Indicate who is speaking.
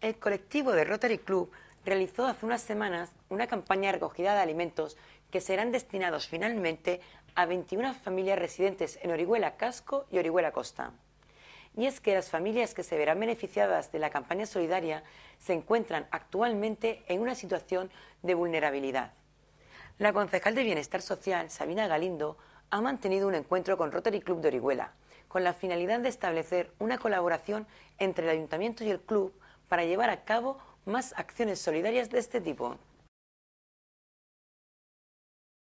Speaker 1: El colectivo de Rotary Club realizó hace unas semanas una campaña de recogida de alimentos que serán destinados finalmente a 21 familias residentes en Orihuela Casco y Orihuela Costa. Y es que las familias que se verán beneficiadas de la campaña solidaria se encuentran actualmente en una situación de vulnerabilidad. La concejal de Bienestar Social, Sabina Galindo, ha mantenido un encuentro con Rotary Club de Orihuela, con la finalidad de establecer una colaboración entre el ayuntamiento y el club para llevar a cabo más acciones solidarias de este tipo.